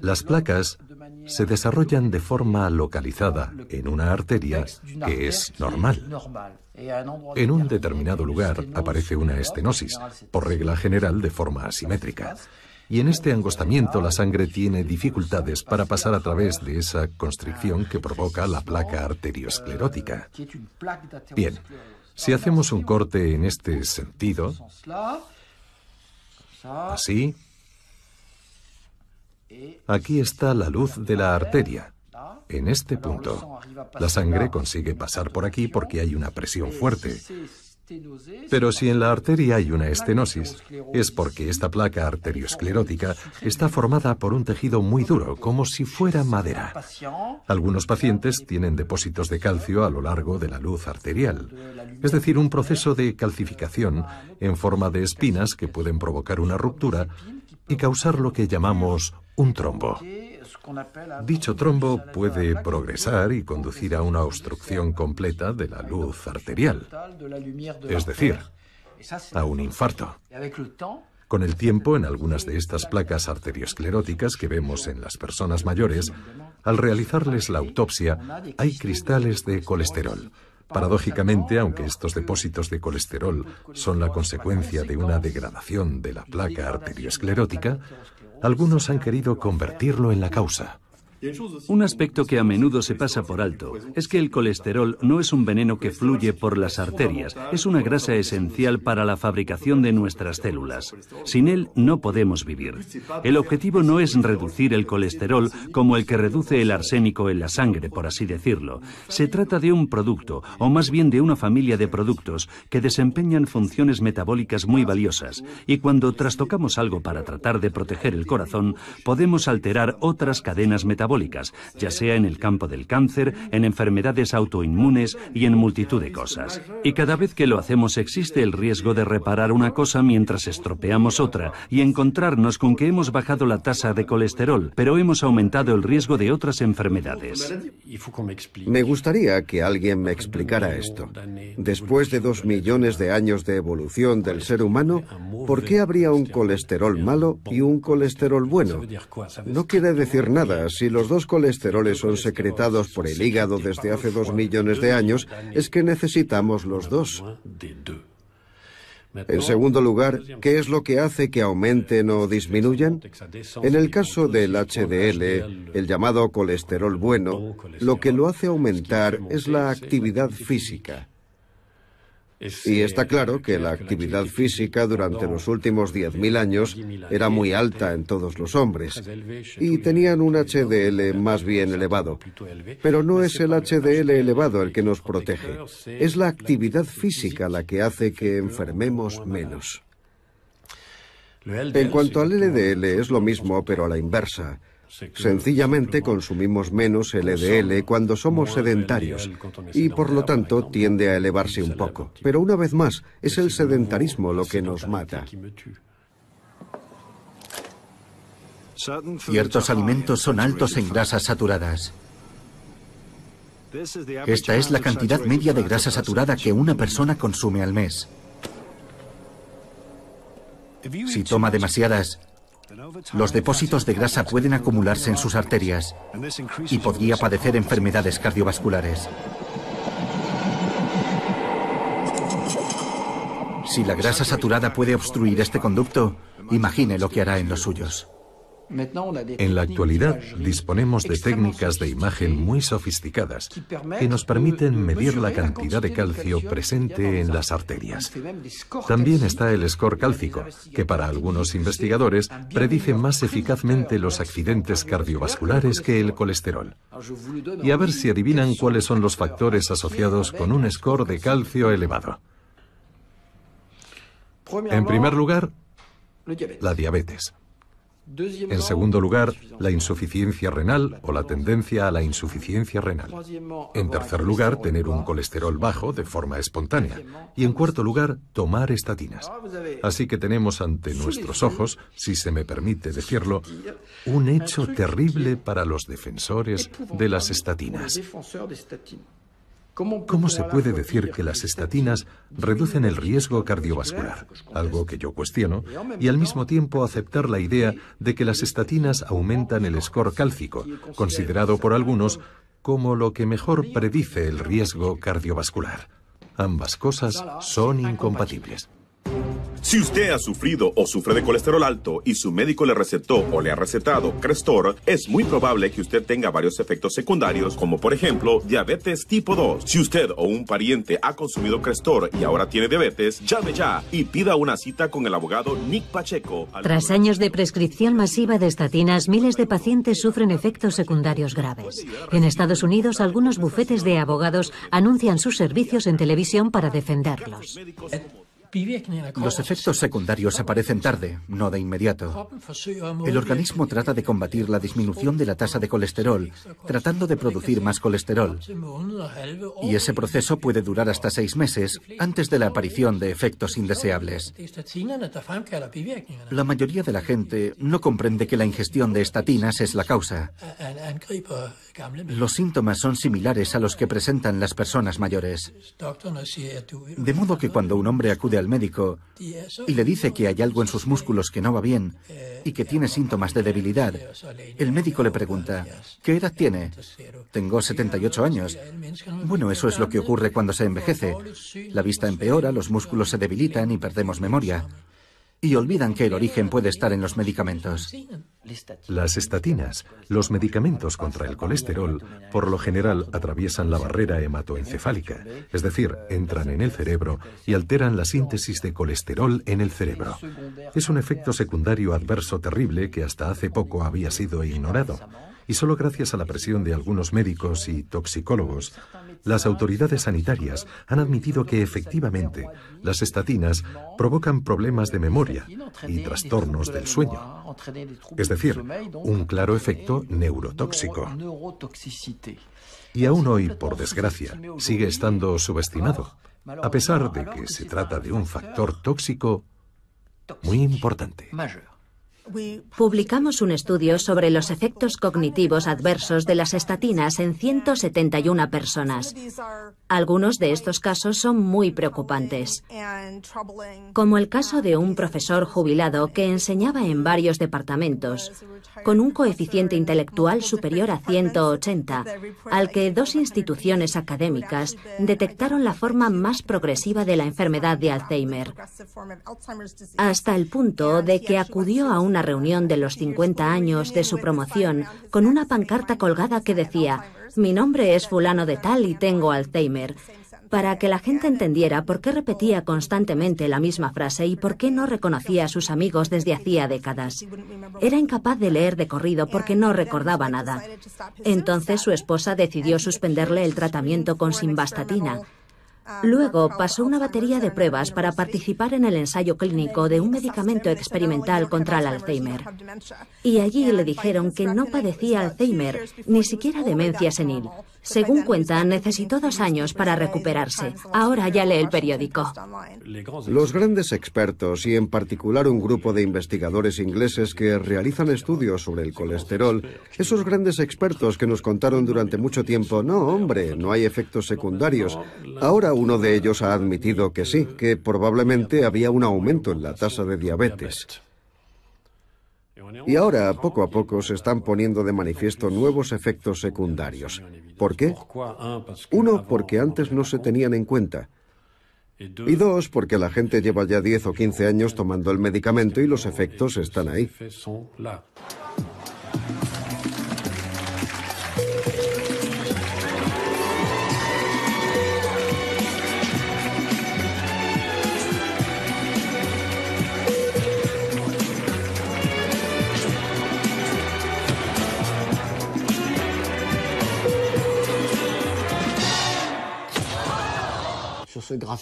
E: las placas
I: se desarrollan de forma localizada en una arteria que es normal. En un determinado lugar aparece una estenosis, por regla general de forma asimétrica. Y en este angostamiento la sangre tiene dificultades para pasar a través de esa constricción que provoca la placa arteriosclerótica. Bien, si hacemos un corte en este sentido, así, Aquí está la luz de la arteria. En este punto, la sangre consigue pasar por aquí porque hay una presión fuerte. Pero si en la arteria hay una estenosis, es porque esta placa arteriosclerótica está formada por un tejido muy duro, como si fuera madera. Algunos pacientes tienen depósitos de calcio a lo largo de la luz arterial, es decir, un proceso de calcificación en forma de espinas que pueden provocar una ruptura y causar lo que llamamos un trombo. Dicho trombo puede progresar y conducir a una obstrucción completa de la luz arterial, es decir, a un infarto. Con el tiempo, en algunas de estas placas arterioscleróticas que vemos en las personas mayores, al realizarles la autopsia, hay cristales de colesterol. Paradójicamente, aunque estos depósitos de colesterol son la consecuencia de una degradación de la placa arteriosclerótica, algunos han querido convertirlo en la causa. Un aspecto que a menudo
F: se pasa por alto es que el colesterol no es un veneno que fluye por las arterias, es una grasa esencial para la fabricación de nuestras células. Sin él no podemos vivir. El objetivo no es reducir el colesterol como el que reduce el arsénico en la sangre, por así decirlo. Se trata de un producto, o más bien de una familia de productos, que desempeñan funciones metabólicas muy valiosas, y cuando trastocamos algo para tratar de proteger el corazón, podemos alterar otras cadenas metabólicas ya sea en el campo del cáncer, en enfermedades autoinmunes y en multitud de cosas. Y cada vez que lo hacemos existe el riesgo de reparar una cosa mientras estropeamos otra y encontrarnos con que hemos bajado la tasa de colesterol, pero hemos aumentado el riesgo de otras enfermedades.
A: Me gustaría que alguien me explicara esto. Después de dos millones de años de evolución del ser humano, ¿por qué habría un colesterol malo y un colesterol bueno? No quiere decir nada si lo los dos colesteroles son secretados por el hígado desde hace dos millones de años, es que necesitamos los dos. En segundo lugar, ¿qué es lo que hace que aumenten o disminuyan? En el caso del HDL, el llamado colesterol bueno, lo que lo hace aumentar es la actividad física. Y este, está claro que la actividad física durante los últimos 10.000 años era muy alta en todos los hombres y tenían un HDL más bien elevado. Pero no es el HDL elevado el que nos protege, es la actividad física la que hace que enfermemos menos. En cuanto al LDL es lo mismo, pero a la inversa. Sencillamente consumimos menos LDL cuando somos sedentarios y por lo tanto tiende a elevarse un poco. Pero una vez más, es el sedentarismo lo que nos mata. Ciertos alimentos son altos en grasas saturadas.
B: Esta es la cantidad media
E: de grasa saturada que una persona consume al mes. Si toma demasiadas, los depósitos de grasa pueden acumularse en sus arterias y podría padecer enfermedades cardiovasculares. Si la grasa saturada puede obstruir este conducto, imagine lo que hará en los suyos. En la
I: actualidad disponemos de técnicas de imagen muy sofisticadas que nos permiten medir la cantidad de calcio presente en las arterias. También está el score cálcico, que para algunos investigadores predice más eficazmente los accidentes cardiovasculares que el colesterol. Y a ver si adivinan cuáles son los factores asociados con un score de calcio elevado.
B: En primer lugar, la diabetes. En segundo
I: lugar, la insuficiencia renal o la tendencia a la insuficiencia renal. En tercer lugar, tener un colesterol bajo de forma espontánea. Y en cuarto lugar, tomar estatinas. Así que tenemos ante nuestros ojos, si se me permite decirlo,
A: un hecho
I: terrible para los defensores de las estatinas.
G: ¿Cómo se puede
I: decir que las estatinas reducen el riesgo cardiovascular? Algo que yo cuestiono, y al mismo tiempo aceptar la idea de que las estatinas aumentan el score cálcico, considerado por algunos como lo que mejor predice el riesgo cardiovascular. Ambas cosas son incompatibles. Si usted ha sufrido o sufre de colesterol alto y su médico le recetó o le ha recetado Crestor, es muy probable que usted tenga varios efectos secundarios, como por ejemplo diabetes tipo 2. Si usted o un pariente ha consumido Crestor y ahora tiene diabetes, llame ya y pida una cita con el abogado Nick Pacheco.
F: Tras años
G: de prescripción masiva de estatinas, miles de pacientes sufren efectos secundarios graves. En Estados Unidos, algunos bufetes de abogados anuncian sus servicios en televisión para defenderlos. Los
E: efectos secundarios aparecen tarde, no de inmediato.
G: El organismo
E: trata de combatir la disminución de la tasa de colesterol, tratando de producir más colesterol. Y ese proceso puede durar hasta seis meses antes de la aparición de efectos indeseables. La mayoría de la gente no comprende que la ingestión de estatinas es la causa. Los síntomas son similares a los que presentan las personas mayores. De modo que cuando un hombre acude al médico
B: y le dice
E: que hay algo en sus músculos que no va bien y que tiene síntomas de debilidad, el médico le pregunta, ¿qué edad tiene? Tengo 78 años. Bueno, eso es lo que ocurre cuando se envejece. La vista empeora, los músculos se debilitan y perdemos memoria y olvidan que el origen puede estar en los medicamentos.
I: Las estatinas, los medicamentos contra el colesterol, por lo general atraviesan la barrera hematoencefálica, es decir, entran en el cerebro y alteran la síntesis de colesterol en el cerebro. Es un efecto secundario adverso terrible que hasta hace poco había sido ignorado. Y solo gracias a la presión de algunos médicos y toxicólogos las autoridades sanitarias han admitido que efectivamente las estatinas provocan problemas de memoria y trastornos del sueño, es decir, un claro efecto neurotóxico. Y aún hoy, por desgracia, sigue estando subestimado, a pesar de que se trata de un factor tóxico muy importante.
H: Publicamos un estudio sobre los efectos cognitivos adversos de las estatinas en 171 personas. Algunos de estos casos son muy preocupantes, como el caso de un profesor jubilado que enseñaba en varios departamentos, con un coeficiente intelectual superior a 180, al que dos instituciones académicas detectaron la forma más progresiva de la enfermedad de Alzheimer, hasta el punto de que acudió a una reunión de los 50 años de su promoción con una pancarta colgada que decía, mi nombre es fulano de tal y tengo Alzheimer, para que la gente entendiera por qué repetía constantemente la misma frase y por qué no reconocía a sus amigos desde hacía décadas. Era incapaz de leer de corrido porque no recordaba nada. Entonces su esposa decidió suspenderle el tratamiento con simvastatina Luego pasó una batería de pruebas para participar en el ensayo clínico de un medicamento experimental contra el Alzheimer. Y allí le dijeron que no padecía Alzheimer, ni siquiera demencia senil. Según cuenta, necesitó dos años para recuperarse. Ahora ya lee el periódico.
A: Los grandes expertos, y en particular un grupo de investigadores ingleses que realizan estudios sobre el colesterol, esos grandes expertos que nos contaron durante mucho tiempo, no, hombre, no hay efectos secundarios. Ahora uno de ellos ha admitido que sí, que probablemente había un aumento en la tasa de diabetes. Y ahora, poco a poco, se están poniendo de manifiesto nuevos efectos secundarios. ¿Por qué? Uno, porque antes no se tenían en cuenta. Y dos, porque la gente lleva ya 10 o 15 años tomando el medicamento y los efectos están ahí.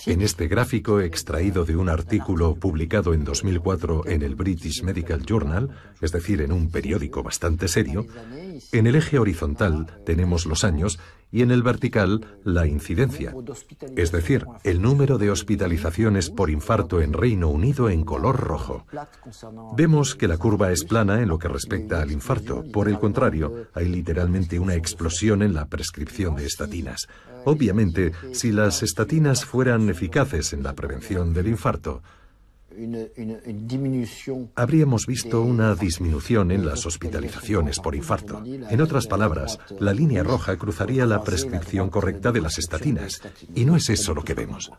B: En
I: este gráfico extraído de un artículo publicado en 2004 en el British Medical Journal, es decir, en un periódico bastante serio, en el eje horizontal tenemos los años y en el vertical la incidencia, es decir, el número de hospitalizaciones por infarto en Reino Unido en color rojo. Vemos que la curva es plana en lo que respecta al infarto, por el contrario, hay literalmente una explosión en la prescripción de estatinas. Obviamente, si las estatinas fueran eficaces en la prevención del infarto, habríamos visto una disminución en las hospitalizaciones por infarto. En otras palabras, la línea roja cruzaría la prescripción correcta de las estatinas, y no es eso lo que vemos.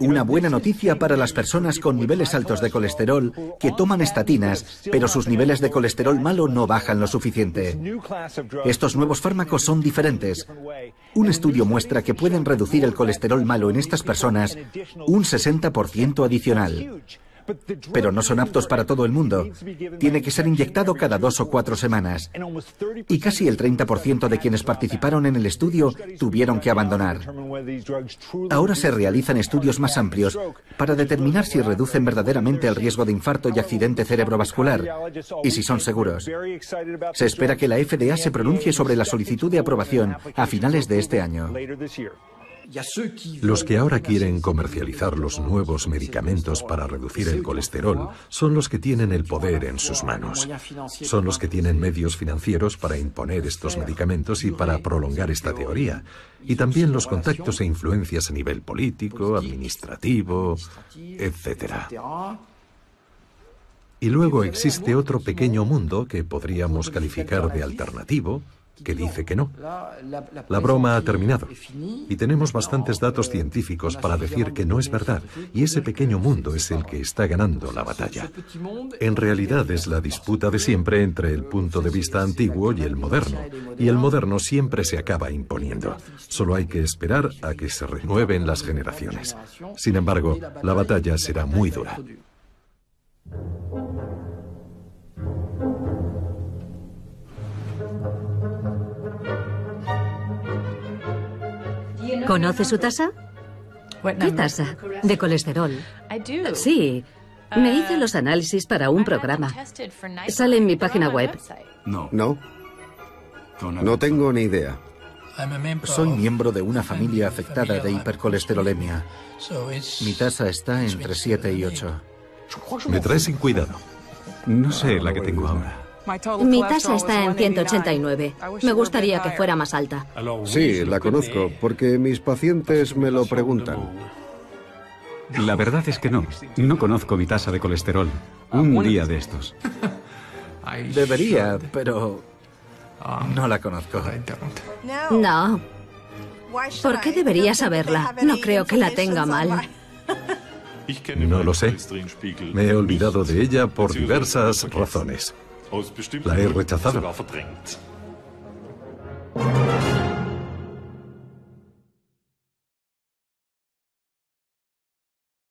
I: Una buena
E: noticia para las personas con niveles altos de colesterol que toman estatinas, pero sus niveles de colesterol malo no bajan lo suficiente. Estos nuevos fármacos son diferentes. Un estudio muestra que pueden reducir el colesterol malo en estas personas un 60% adicional pero no son aptos para todo el mundo. Tiene que ser inyectado cada dos o cuatro semanas. Y casi el 30% de quienes participaron en el estudio tuvieron que abandonar. Ahora se realizan estudios más amplios para determinar si reducen verdaderamente el riesgo de infarto y accidente cerebrovascular y si son seguros. Se espera que la FDA se pronuncie sobre la solicitud de aprobación a finales
I: de este año. Los que ahora quieren comercializar los nuevos medicamentos para reducir el colesterol son los que tienen el poder en sus manos. Son los que tienen medios financieros para imponer estos medicamentos y para prolongar esta teoría. Y también los contactos e influencias a nivel político, administrativo, etc. Y luego existe otro pequeño mundo que podríamos calificar de alternativo, que dice que no. La broma ha terminado y tenemos bastantes datos científicos para decir que no es verdad y ese pequeño mundo es el que está ganando la batalla. En realidad es la disputa de siempre entre el punto de vista antiguo y el moderno y el moderno siempre se acaba imponiendo. Solo hay que esperar a que se renueven las generaciones. Sin embargo, la batalla será muy dura.
G: ¿Conoce su tasa? ¿Qué tasa? De colesterol.
D: Sí, me uh, hice los análisis para un programa.
G: Sale en mi página web.
D: No. No. No tengo ni idea.
E: Soy miembro de una familia afectada de hipercolesterolemia. Mi tasa está
C: entre 7 y 8. Me trae sin cuidado. No sé la que tengo ahora.
H: Mi tasa está en 189. Me gustaría que fuera más alta.
A: Sí, la conozco, porque mis pacientes me lo preguntan. La
C: verdad es que no. No conozco mi tasa de colesterol. Un día de estos. Debería, pero no la conozco.
H: No. ¿Por qué debería saberla? No creo que la tenga mal.
I: [LAUGHS] No lo sé. Me he olvidado de ella por diversas razones.
B: aus bestimmten Gründen sogar verdrängt.